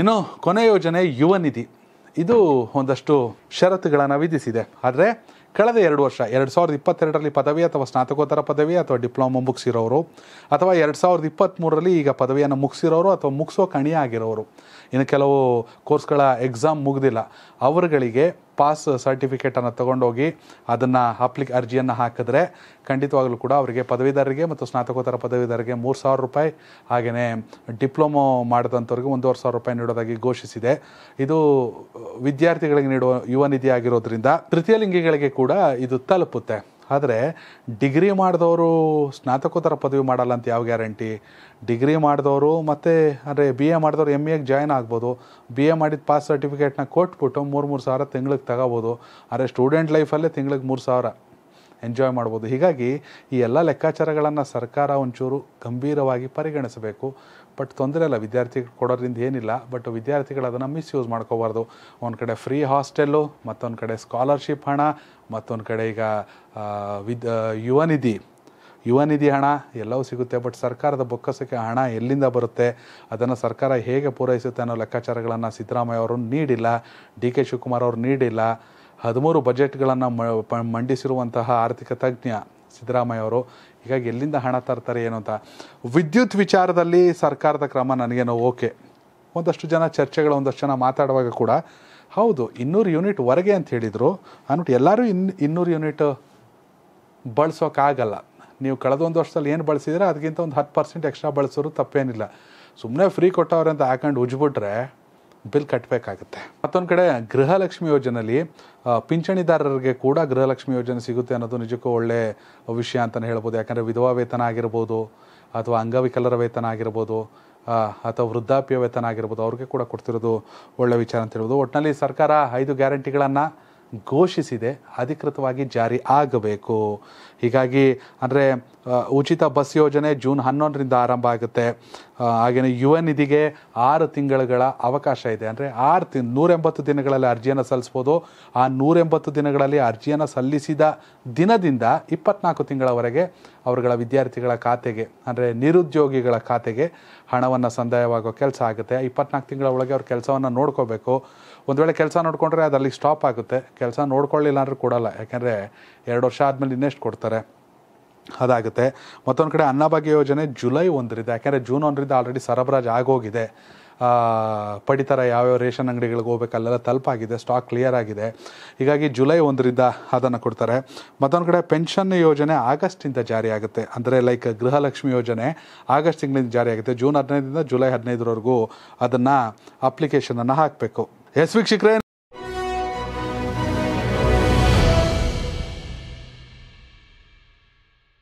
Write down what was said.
ಇನ್ನು ಕೊನೆ ಯೋಜನೆ ಯುವ ನಿಧಿ ಇದು ಒಂದಷ್ಟು ಷರತ್ತುಗಳನ್ನು ವಿಧಿಸಿದೆ ಆದರೆ ಕಳೆದ ಎರಡು ವರ್ಷ ಎರಡು ಸಾವಿರದ ಇಪ್ಪತ್ತೆರಡರಲ್ಲಿ ಪದವಿ ಅಥವಾ ಸ್ನಾತಕೋತ್ತರ ಪದವಿ ಅಥವಾ ಡಿಪ್ಲೊಮೊ ಮುಗಿಸಿರೋರು ಅಥವಾ ಎರಡು ಸಾವಿರದ ಇಪ್ಪತ್ತ್ಮೂರರಲ್ಲಿ ಈಗ ಪದವಿಯನ್ನು ಮುಗಿಸಿರೋರು ಅಥವಾ ಮುಗಿಸೋ ಕಣಿಯಾಗಿರೋರು ಇನ್ನು ಕೆಲವು ಕೋರ್ಸ್ಗಳ ಎಕ್ಸಾಮ್ ಮುಗ್ದಿಲ್ಲ ಅವರುಗಳಿಗೆ ಪಾಸ್ ಸರ್ಟಿಫಿಕೇಟನ್ನು ತಗೊಂಡೋಗಿ ಅದನ್ನು ಅಪ್ಲಿಕ್ ಅರ್ಜಿಯನ್ನು ಹಾಕಿದ್ರೆ ಖಂಡಿತವಾಗಲೂ ಕೂಡ ಅವರಿಗೆ ಪದವೀಧರರಿಗೆ ಮತ್ತು ಸ್ನಾತಕೋತ್ತರ ಪದವೀಧರರಿಗೆ ಮೂರು ಸಾವಿರ ರೂಪಾಯಿ ಹಾಗೆಯೇ ಡಿಪ್ಲೊಮೊ ಮಾಡಿದಂಥವ್ರಿಗೆ ಒಂದೂವರೆ ಸಾವಿರ ರೂಪಾಯಿ ನೀಡೋದಾಗಿ ಘೋಷಿಸಿದೆ ಇದು ವಿದ್ಯಾರ್ಥಿಗಳಿಗೆ ನೀಡುವ ಯುವ ನಿಧಿ ಆಗಿರೋದ್ರಿಂದ ತೃತೀಯ ಲಿಂಗಿಗಳಿಗೆ ಕೂಡ ಇದು ತಲುಪುತ್ತೆ ಆದರೆ ಡಿಗ್ರಿ ಮಾಡಿದವರು ಸ್ನಾತಕೋತ್ತರ ಪದವಿ ಮಾಡಲ್ಲ ಅಂತ ಯಾವ ಗ್ಯಾರಂಟಿ ಡಿಗ್ರಿ ಮಾಡಿದವರು ಮತ್ತು ಅಂದರೆ ಬಿ ಎ ಮಾಡಿದವರು ಎಮ್ ಎಗೆ ಜಾಯ್ನ್ ಆಗ್ಬೋದು ಬಿ ಎ ಮಾಡಿದ ಪಾಸ್ ಸರ್ಟಿಫಿಕೇಟ್ನ ಕೊಟ್ಬಿಟ್ಟು ಮೂರು ಮೂರು ಸಾವಿರ ತಿಂಗ್ಳಿಗೆ ತಗೋಬೋದು ಅಂದರೆ ಸ್ಟೂಡೆಂಟ್ ಲೈಫಲ್ಲೇ ತಿಂಗ್ಳಿಗೆ ಮೂರು ಸಾವಿರ ಎಂಜಾಯ್ ಮಾಡ್ಬೋದು ಹೀಗಾಗಿ ಈ ಎಲ್ಲ ಲೆಕ್ಕಾಚಾರಗಳನ್ನು ಸರ್ಕಾರ ಒಂಚೂರು ಗಂಭೀರವಾಗಿ ಪರಿಗಣಿಸಬೇಕು ಬಟ್ ತೊಂದರೆ ಇಲ್ಲ ವಿದ್ಯಾರ್ಥಿಗಳು ಕೊಡೋದ್ರಿಂದ ಏನಿಲ್ಲ ಬಟ್ ವಿದ್ಯಾರ್ಥಿಗಳು ಅದನ್ನು ಮಿಸ್ಯೂಸ್ ಮಾಡ್ಕೋಬಾರ್ದು ಒಂದು ಕಡೆ ಫ್ರೀ ಹಾಸ್ಟೆಲ್ಲು ಮತ್ತೊಂದು ಕಡೆ ಸ್ಕಾಲರ್ಶಿಪ್ ಹಣ ಮತ್ತೊಂದು ಕಡೆ ಈಗ ವಿದ್ ಯುವ ನಿಧಿ ಯುವ ನಿಧಿ ಹಣ ಎಲ್ಲವೂ ಸಿಗುತ್ತೆ ಬಟ್ ಸರ್ಕಾರದ ಬೊಕ್ಕಸಕ್ಕೆ ಹಣ ಎಲ್ಲಿಂದ ಬರುತ್ತೆ ಅದನ್ನು ಸರ್ಕಾರ ಹೇಗೆ ಪೂರೈಸುತ್ತೆ ಅನ್ನೋ ಲೆಕ್ಕಾಚಾರಗಳನ್ನು ಸಿದ್ದರಾಮಯ್ಯ ಅವರು ನೀಡಿಲ್ಲ ಡಿ ಕೆ ಶಿವಕುಮಾರ್ ಅವರು ನೀಡಿಲ್ಲ ಹದಿಮೂರು ಬಜೆಟ್ಗಳನ್ನು ಮಂಡಿಸಿರುವಂತಹ ಆರ್ಥಿಕ ತಜ್ಞ ಸಿದ್ದರಾಮಯ್ಯ ಅವರು ಹೀಗಾಗಿ ಎಲ್ಲಿಂದ ಹಣ ತರ್ತಾರೆ ಏನು ಅಂತ ವಿದ್ಯುತ್ ವಿಚಾರದಲ್ಲಿ ಸರ್ಕಾರದ ಕ್ರಮ ನನಗೇನು ಓಕೆ ಒಂದಷ್ಟು ಜನ ಚರ್ಚೆಗಳು ಒಂದಷ್ಟು ಜನ ಮಾತಾಡುವಾಗ ಕೂಡ ಹೌದು ಇನ್ನೂರು ಯೂನಿಟ್ ಹೊರಗೆ ಅಂತ ಹೇಳಿದರು ಅಂದ್ಬಿಟ್ಟು ಎಲ್ಲರೂ ಇನ್ ಇನ್ನೂರು ಯೂನಿಟ್ ಬಳಸೋಕ್ಕಾಗಲ್ಲ ನೀವು ಕಳೆದ ಒಂದು ವರ್ಷದಲ್ಲಿ ಏನು ಬಳಸಿದ್ರೆ ಅದಕ್ಕಿಂತ ಒಂದು ಹತ್ತು ಪರ್ಸೆಂಟ್ ಎಕ್ಸ್ಟ್ರಾ ಬಳಸೋರು ತಪ್ಪೇನಿಲ್ಲ ಸುಮ್ಮನೆ ಫ್ರೀ ಕೊಟ್ಟವ್ರೆ ಅಂತ ಹಾಕೊಂಡು ಉಜ್ಬಿಟ್ರೆ ಬಿಲ್ ಕಟ್ಟಬೇಕಾಗುತ್ತೆ ಮತ್ತೊಂದು ಕಡೆ ಗೃಹಲಕ್ಷ್ಮಿ ಯೋಜನೆಯಲ್ಲಿ ಪಿಂಚಣಿದಾರರಿಗೆ ಕೂಡ ಗೃಹಲಕ್ಷ್ಮಿ ಯೋಜನೆ ಸಿಗುತ್ತೆ ಅನ್ನೋದು ನಿಜಕ್ಕೂ ಒಳ್ಳೆ ವಿಷಯ ಅಂತಲೇ ಹೇಳ್ಬೋದು ಯಾಕಂದರೆ ವಿಧವಾ ವೇತನ ಆಗಿರ್ಬೋದು ಅಥವಾ ಅಂಗವಿಕಲರ ವೇತನ ಆಗಿರ್ಬೋದು ಅಥವಾ ವೃದ್ಧಾಪ್ಯ ವೇತನ ಆಗಿರ್ಬೋದು ಅವ್ರಿಗೆ ಕೂಡ ಕೊಡ್ತಿರೋದು ಒಳ್ಳೆ ವಿಚಾರ ಅಂತ ಹೇಳ್ಬೋದು ಒಟ್ಟಿನಲ್ಲಿ ಸರ್ಕಾರ ಐದು ಗ್ಯಾರಂಟಿಗಳನ್ನು ಘೋಷಿಸಿದೆ ಅಧಿಕೃತವಾಗಿ ಜಾರಿ ಆಗಬೇಕು ಹೀಗಾಗಿ ಅಂದರೆ ಉಚಿತ ಬಸ್ ಯೋಜನೆ ಜೂನ್ ಹನ್ನೊಂದರಿಂದ ಆರಂಭ ಆಗುತ್ತೆ ಹಾಗೆಯೇ ಯುವ ನಿಧಿಗೆ ಆರು ತಿಂಗಳುಗಳ ಅವಕಾಶ ಇದೆ ಅಂದರೆ ಆರು ತಿಂ ನೂರೆಂಬತ್ತು ದಿನಗಳಲ್ಲಿ ಅರ್ಜಿಯನ್ನು ಸಲ್ಲಿಸ್ಬೋದು ಆ ನೂರೆಂಬತ್ತು ದಿನಗಳಲ್ಲಿ ಅರ್ಜಿಯನ್ನು ಸಲ್ಲಿಸಿದ ದಿನದಿಂದ ಇಪ್ಪತ್ನಾಲ್ಕು ತಿಂಗಳವರೆಗೆ ಅವರುಗಳ ವಿದ್ಯಾರ್ಥಿಗಳ ಖಾತೆಗೆ ಅಂದರೆ ನಿರುದ್ಯೋಗಿಗಳ ಖಾತೆಗೆ ಹಣವನ್ನು ಸಂದಾಯವಾಗೋ ಕೆಲಸ ಆಗುತ್ತೆ ಇಪ್ಪತ್ನಾಲ್ಕು ತಿಂಗಳ ಒಳಗೆ ಅವ್ರ ಕೆಲಸವನ್ನು ನೋಡ್ಕೋಬೇಕು ಒಂದು ವೇಳೆ ಕೆಲಸ ನೋಡಿಕೊಂಡ್ರೆ ಅದರಲ್ಲಿ ಸ್ಟಾಪ್ ಆಗುತ್ತೆ ಕೆಲಸ ನೋಡ್ಕೊಳ್ಳಿಲ್ಲ ಅಂದ್ರೆ ಕೊಡೋಲ್ಲ ಯಾಕೆಂದರೆ ಎರಡು ವರ್ಷ ಆದಮೇಲೆ ಇನ್ನೆಷ್ಟು ಕೊಡ್ತಾರೆ ಅದಾಗುತ್ತೆ ಮತ್ತೊಂದು ಕಡೆ ಅನ್ನಭಾಗ್ಯ ಯೋಜನೆ ಜುಲೈ ಒಂದರಿಂದ ಯಾಕೆಂದರೆ ಜೂನ್ ಒಂದರಿಂದ ಆಲ್ರೆಡಿ ಸರಬರಾಜು ಆಗೋಗಿದೆ ಪಡಿತರ ಯಾವ್ಯಾವ ರೇಷನ್ ಅಂಗಡಿಗಳಿಗೆ ಹೋಗ್ಬೇಕು ತಲುಪಾಗಿದೆ ಸ್ಟಾಕ್ ಕ್ಲಿಯರ್ ಆಗಿದೆ ಹೀಗಾಗಿ ಜುಲೈ ಒಂದರಿಂದ ಅದನ್ನು ಕೊಡ್ತಾರೆ ಮತ್ತೊಂದು ಕಡೆ ಪೆನ್ಷನ್ ಯೋಜನೆ ಆಗಸ್ಟಿಂದ ಜಾರಿ ಆಗುತ್ತೆ ಅಂದರೆ ಲೈಕ್ ಗೃಹಲಕ್ಷ್ಮಿ ಯೋಜನೆ ಆಗಸ್ಟ್ ತಿಂಗಳಿಂದ ಜಾರಿ ಆಗುತ್ತೆ ಜೂನ್ ಹದಿನೈದರಿಂದ ಜುಲೈ ಹದಿನೈದರವರೆಗೂ ಅದನ್ನು ಅಪ್ಲಿಕೇಶನನ್ನು ಹಾಕಬೇಕು ಎಸ್ ವೀಕ್ಷಕರೇ